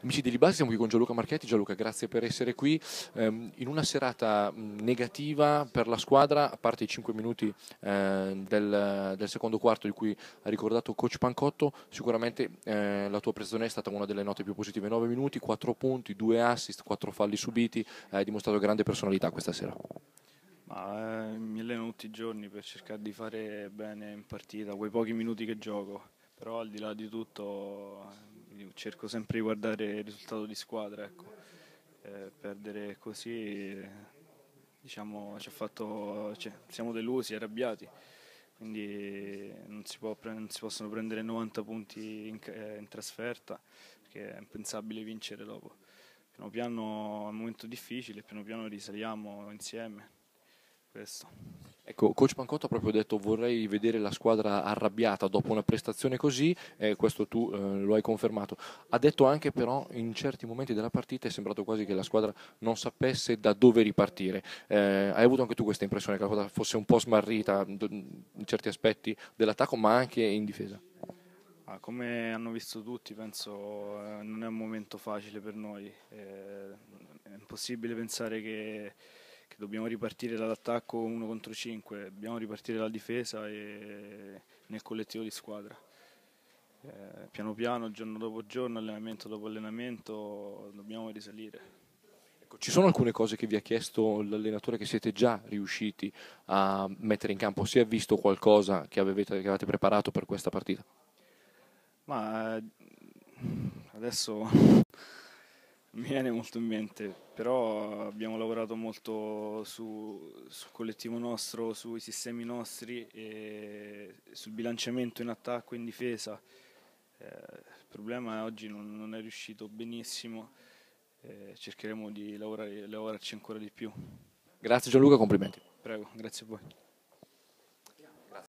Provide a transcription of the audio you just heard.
Amici di Libasi, siamo qui con Gianluca Marchetti. Gianluca, grazie per essere qui. Ehm, in una serata negativa per la squadra, a parte i 5 minuti ehm, del, del secondo quarto di cui ha ricordato coach Pancotto, sicuramente ehm, la tua prestazione è stata una delle note più positive. 9 minuti, 4 punti, 2 assist, 4 falli subiti. Hai dimostrato grande personalità questa sera. Ma, eh, mi alleno tutti i giorni per cercare di fare bene in partita, quei pochi minuti che gioco però al di là di tutto cerco sempre di guardare il risultato di squadra. Ecco. Eh, perdere così diciamo, ci ha fatto, cioè, siamo delusi, arrabbiati, quindi non si, può, non si possono prendere 90 punti in, eh, in trasferta perché è impensabile vincere dopo. Piano piano è un momento difficile, piano piano risaliamo insieme questo. Ecco, coach Pancotto ha proprio detto vorrei vedere la squadra arrabbiata dopo una prestazione così, eh, questo tu eh, lo hai confermato. Ha detto anche però in certi momenti della partita è sembrato quasi che la squadra non sapesse da dove ripartire. Eh, hai avuto anche tu questa impressione che la squadra fosse un po' smarrita in certi aspetti dell'attacco ma anche in difesa? Ah, come hanno visto tutti, penso eh, non è un momento facile per noi. Eh, è impossibile pensare che dobbiamo ripartire dall'attacco 1 contro 5, dobbiamo ripartire dalla difesa e nel collettivo di squadra. Eh, piano piano, giorno dopo giorno, allenamento dopo allenamento, dobbiamo risalire. Ecco, ci sono alcune cose che vi ha chiesto l'allenatore che siete già riusciti a mettere in campo, si è visto qualcosa che, avevete, che avevate preparato per questa partita? Ma eh, adesso mi viene molto in mente, però abbiamo lavorato molto su, sul collettivo nostro, sui sistemi nostri, sul bilanciamento in attacco e in difesa. Eh, il problema è oggi non, non è riuscito benissimo, eh, cercheremo di lavorare, lavorarci ancora di più. Grazie Gianluca, complimenti. Prego, grazie a voi.